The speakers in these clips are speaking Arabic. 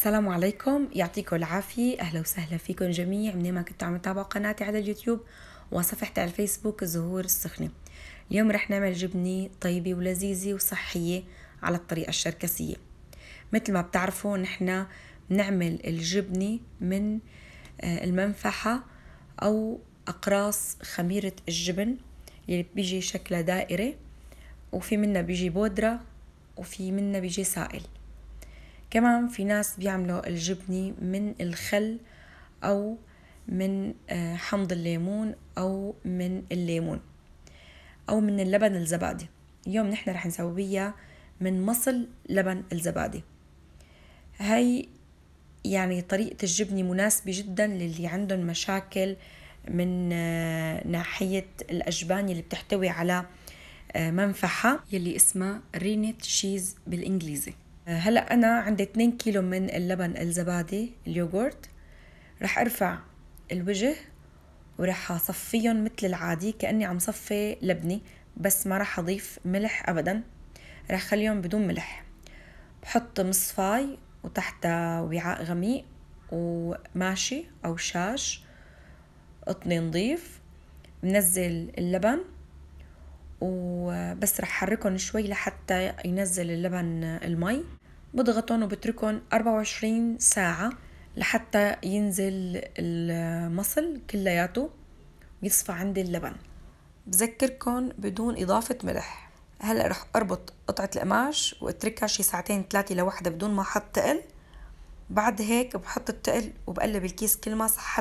السلام عليكم يعطيكم العافية أهلا وسهلا فيكم جميع من ما كنتوا عم تتابعوا قناتي على اليوتيوب وصفحتي على الفيسبوك زهور السخنة اليوم رح نعمل جبنة طيبة ولذيذة وصحية على الطريقة الشركسية مثل ما بتعرفوا نحن بنعمل الجبنة من آه، المنفحة أو أقراص خميرة الجبن يلي بيجي شكلها دائرة وفي منا بيجي بودرة وفي منا بيجي سائل كمان في ناس بيعملوا الجبنة من الخل أو من آه، حمض الليمون أو من الليمون أو من اللبن الزبادي اليوم نحن رح نسويها من مصل لبن الزبادي هاي يعني طريقة الجبنة مناسبة جدا للي عندهم مشاكل من آه، ناحية الأجبان اللي بتحتوي على آه، منفحة يلي اسمها رينيت شيز بالإنجليزي هلا انا عندي 2 كيلو من اللبن الزبادي اليوغورت رح ارفع الوجه ورح اصفيهم مثل العادي كاني عم صفي لبني بس ما رح اضيف ملح ابدا رح خليهم بدون ملح بحط مصفاي وتحتها وعاء غميق وماشي او شاش قطني نظيف بنزل اللبن وبس رح حركهم شوي لحتى ينزل اللبن المي بضغطهم وبتركهم 24 ساعة لحتى ينزل المصل كلياته ويصفى عندي اللبن بذكركم بدون إضافة ملح هلا رح أربط قطعة القماش وأتركها شي ساعتين ثلاثة لوحدة بدون ما أحط تقل بعد هيك بحط التقل وبقلب الكيس كل ما صح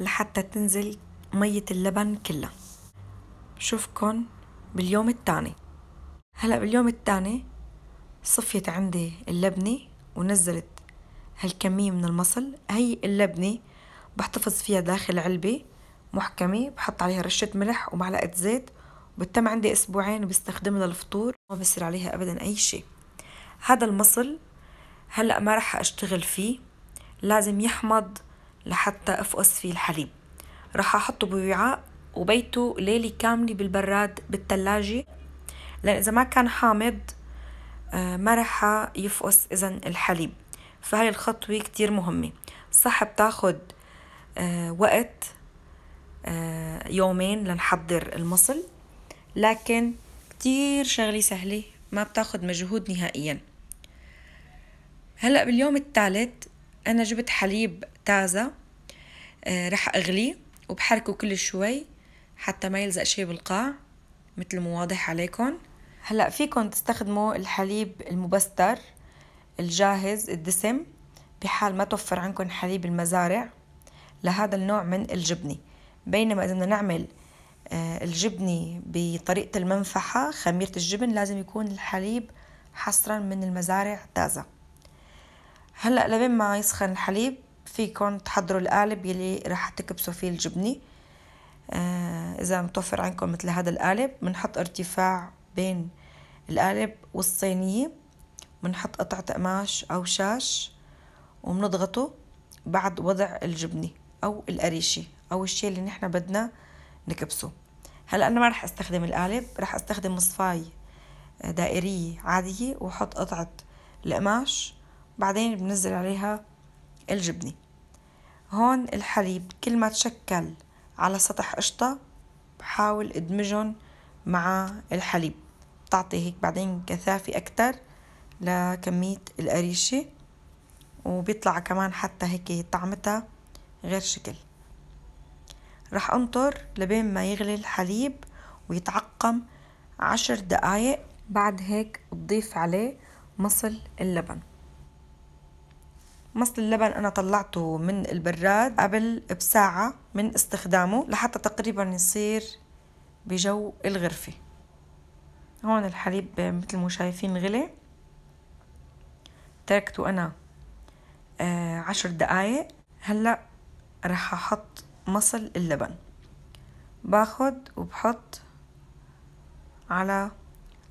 لحتى تنزل مية اللبن كلها بشوفكن باليوم التاني هلا باليوم التاني صفيت عندي اللبنة ونزلت هالكمية من المصل هي اللبنة بحتفظ فيها داخل علبة محكمة بحط عليها رشة ملح ومعلقة زيت وبتم عندي أسبوعين وبستخدمها للفطور ما بصير عليها أبدا أي شيء هذا المصل هلأ ما رح أشتغل فيه لازم يحمض لحتى أفقس فيه الحليب رح أحطه بوعاء وبيته ليلة كاملة بالبراد بالتلاجة لأن إذا ما كان حامض آه، ما رح يفقس إذا الحليب فهاي الخطوة كتير مهمة صح بتاخد آه، وقت آه، يومين لنحضر المصل لكن كتير شغلة سهلة ما بتاخد مجهود نهائيا هلأ باليوم الثالث أنا جبت حليب تازة رح أغليه وبحركه كل شوي حتى ما يلزق شي بالقاع مثل ما واضح عليكم هلا فيكم تستخدموا الحليب المبستر الجاهز الدسم بحال ما توفر عندكم حليب المزارع لهذا النوع من الجبنة بينما إذا بدنا نعمل آه، الجبنة بطريقة المنفحة خميرة الجبن لازم يكون الحليب حصرا من المزارع تازة هلأ لبين ما يسخن الحليب فيكم تحضروا القالب يلي راح تكبسوا فيه الجبنة آه، إذا متوفر عندكم مثل هذا القالب بنحط ارتفاع بين القالب والصينية بنحط قطعة قماش أو شاش وبنضغطه بعد وضع الجبنة أو القريشة أو الشيء اللي نحن بدنا نكبسه هلا أنا ما رح استخدم القالب رح استخدم مصفاي آه، دائرية عادية وحط قطعة القماش بعدين بنزل عليها الجبنة هون الحليب كل ما تشكل على سطح قشطة بحاول ادمجهم مع الحليب بتعطي هيك بعدين كثافة أكتر لكمية القريشة وبيطلع كمان حتى هيك طعمتها غير شكل رح أنطر لبين ما يغلي الحليب ويتعقم عشر دقايق بعد هيك تضيف عليه مصل اللبن مصل اللبن أنا طلعته من البراد قبل بساعة من استخدامه لحتى تقريبا يصير بجو الغرفة هون الحليب مثل ما شايفين غلي تركته أنا آه، عشر دقايق هلأ رح أحط مصل اللبن باخد وبحط على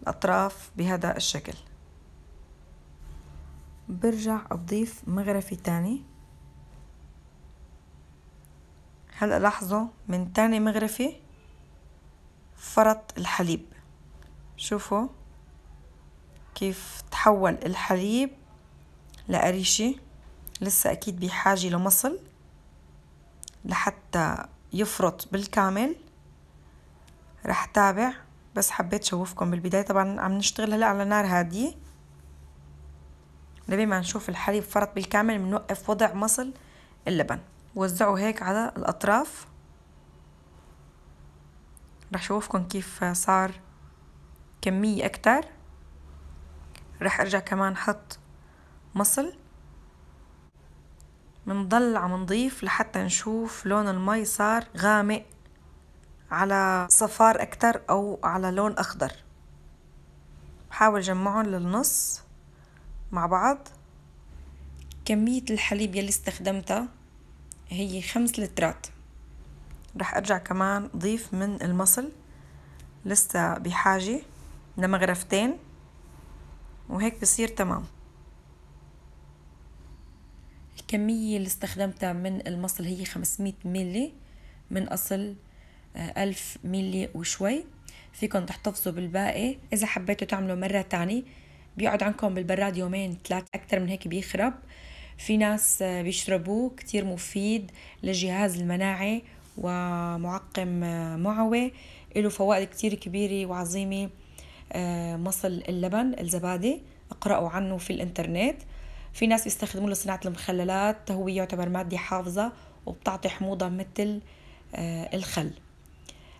الأطراف بهذا الشكل برجع أضيف مغرفي تاني هلأ لاحظوا من تاني مغرفة فرط الحليب شوفوا كيف تحول الحليب لقريشة لسه أكيد بحاجة لمصل لحتى يفرط بالكامل رح تابع بس حبيت شوفكم بالبداية طبعا عم نشتغل هلأ على نار هادية لبين ما نشوف الحليب فرط بالكامل بنوقف وضع مصل اللبن وزعوا هيك على الأطراف رح شوفكم كيف صار كمية أكتر رح أرجع كمان حط مصل منضل عم نضيف لحتى نشوف لون المي صار غامق على صفار أكتر أو على لون أخضر بحاول جمعهم للنص مع بعض كمية الحليب يلي استخدمتها هي خمس لترات رح أرجع كمان ضيف من المصل لسه بحاجة لما غرفتين وهيك بصير تمام الكمية اللي استخدمتها من المصل هي 500 ملي من أصل آه، ألف ملي وشوي فيكم تحتفظوا بالباقي إذا حبيتوا تعملوا مرة تاني بيقعد عندكم بالبراد يومين ثلاث أكتر من هيك بيخرب في ناس آه، بيشربوه كتير مفيد للجهاز المناعي ومعقم آه، معوي له فوائد كتير كبيرة وعظيمة آه، مصل اللبن الزبادي اقرأوا عنه في الانترنت في ناس بيستخدموه لصناعة المخللات هو يعتبر مادة حافظة وبتعطي حموضة مثل آه، الخل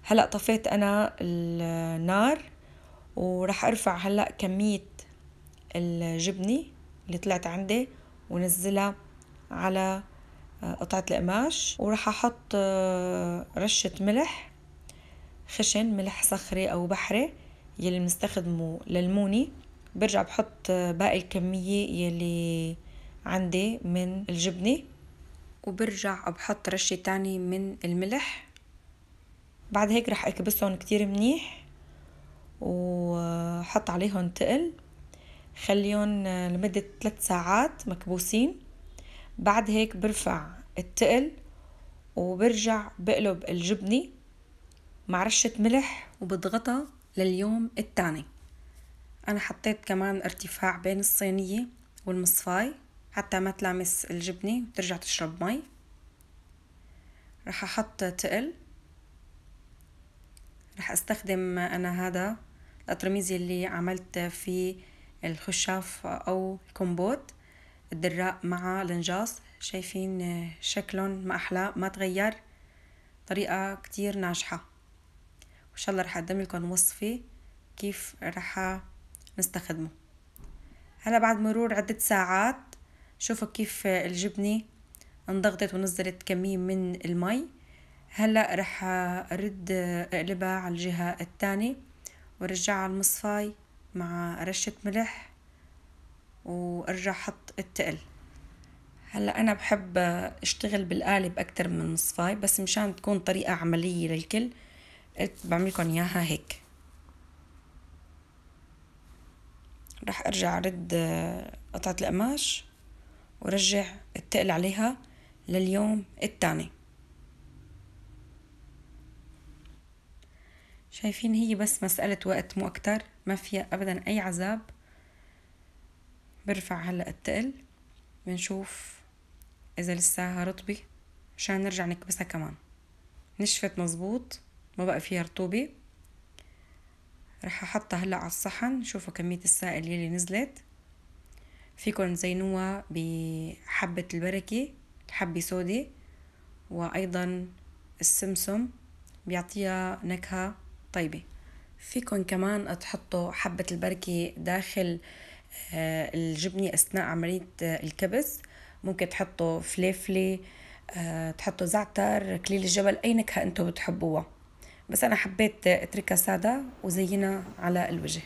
هلأ طفيت أنا النار وراح أرفع هلأ كمية الجبنة اللي طلعت عندي ونزلها على آه، قطعة القماش وراح أحط رشة ملح خشن ملح صخري أو بحري يلي بنستخدمه للموني برجع بحط باقي الكمية يلي عندي من الجبنة وبرجع بحط رشة تاني من الملح بعد هيك رح اكبسهم كتير منيح وحط عليهم تقل خليهم لمدة ثلاث ساعات مكبوسين بعد هيك برفع التقل وبرجع بقلب الجبنة مع رشة ملح وبضغطها لليوم التاني أنا حطيت كمان ارتفاع بين الصينية والمصفاي حتى ما تلامس الجبنة وترجع تشرب مي رح أحط تقل رح أستخدم أنا هذا الأطرميزي اللي عملت فيه الخشاف أو الكمبوت الدراق مع الانجاص شايفين شكلهم ما أحلى ما تغير طريقة كتير ناجحة شاء الله رح اقدم لكم وصفه كيف رح نستخدمه هلا بعد مرور عدة ساعات شوفوا كيف الجبنة انضغطت ونزلت كمية من المي هلا رح ارد اقلبها على الجهة الثانية وارجعها على المصفاي مع رشة ملح وارجع حط التقل هلا انا بحب اشتغل بالقالب اكتر من المصفاي بس مشان تكون طريقة عملية للكل بعمل لكم اياها هيك راح ارجع ارد آه، قطعة القماش ورجع التقل عليها لليوم الثاني شايفين هي بس مسألة وقت مو أكتر ما فيها أبدا أي عذاب برفع هلأ التقل بنشوف إذا لساها رطبة مشان نرجع نكبسها كمان نشفت مزبوط ما بقى فيها رطوبة رح احطها هلا على الصحن شوفوا كمية السائل يلي نزلت فيكن تزينوها بحبة البركة حبة سودي وأيضا السمسم بيعطيها نكهة طيبة فيكن كمان تحطوا حبة البركة داخل آه، الجبنة أثناء عملية آه، الكبس ممكن تحطوا فليفلة آه، تحطوا زعتر كليل الجبل أي نكهة أنتوا بتحبوها بس أنا حبيت أتركها سادة وزينها على الوجه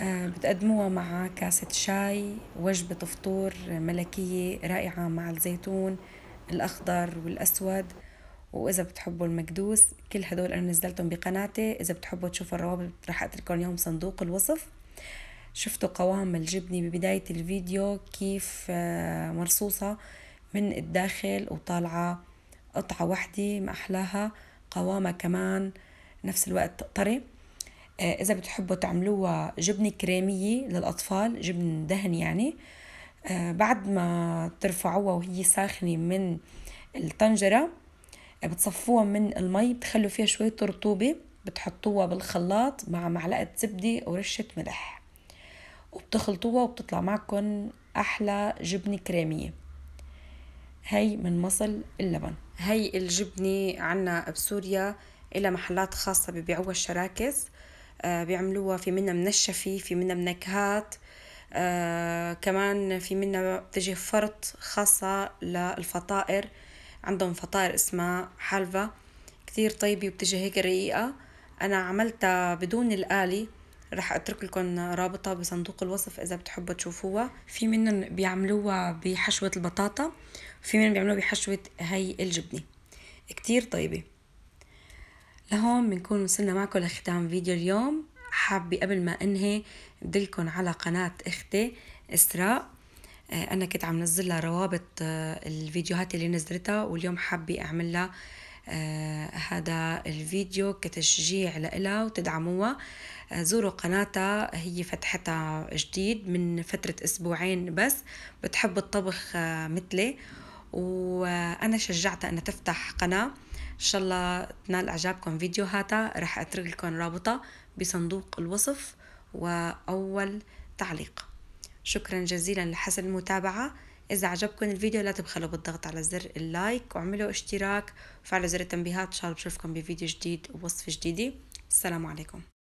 آه، بتقدموها مع كاسة شاي وجبة فطور ملكية رائعة مع الزيتون الأخضر والأسود وإذا بتحبوا المكدوس كل هدول أنا نزلتهم بقناتي إذا بتحبوا تشوفوا الروابط رح أترك اليوم صندوق الوصف شفتوا قوام الجبنة ببداية الفيديو كيف آه، مرصوصة من الداخل وطالعة قطعة وحدة ما أحلاها قوامها كمان نفس الوقت طري آه، إذا بتحبوا تعملوها جبنة كريمية للأطفال جبن دهن يعني آه، بعد ما ترفعوها وهي ساخنة من الطنجرة آه، بتصفوها من المي بتخلوا فيها شوية رطوبة بتحطوها بالخلاط مع معلقة زبدة ورشة ملح وبتخلطوها وبتطلع معكم أحلى جبنة كريمية هاي من مصل اللبن هي الجبنة عنا بسوريا إلى محلات خاصة ببيعوها الشراكس آه، بيعملوها في منها منشفة في منها منكهات آه، كمان في منها بتجي فرط خاصة للفطائر عندهم فطائر اسمها حلفة كثير طيبة وبتجي هيك رقيقة أنا عملتها بدون الآلي راح اترك لكم رابطه بصندوق الوصف اذا بتحبوا تشوفوها في منهم بيعملوها بحشوه البطاطا في منهم بيعملوها بحشوه هي الجبنه كتير طيبه لهون بنكون وصلنا معكم لختام فيديو اليوم حابه قبل ما انهي بدلكم على قناه اختي اسراء آه، انا كنت عم نزل لها روابط آه، الفيديوهات اللي نزلتها واليوم حابه اعمل لها آه، هذا الفيديو كتشجيع لها وتدعموها آه، زوروا قناتها هي فتحتها جديد من فترة أسبوعين بس بتحب الطبخ آه، مثلي وأنا شجعتها أنها تفتح قناة إن شاء الله تنال إعجابكم فيديوهاتها رح أترك لكم رابطها بصندوق الوصف وأول تعليق شكرا جزيلا لحسن المتابعة إذا عجبكم الفيديو لا تبخلوا بالضغط على زر اللايك واعملوا اشتراك وفعلوا زر التنبيهات إن شاء الله بشوفكم بفيديو جديد ووصفة جديدة السلام عليكم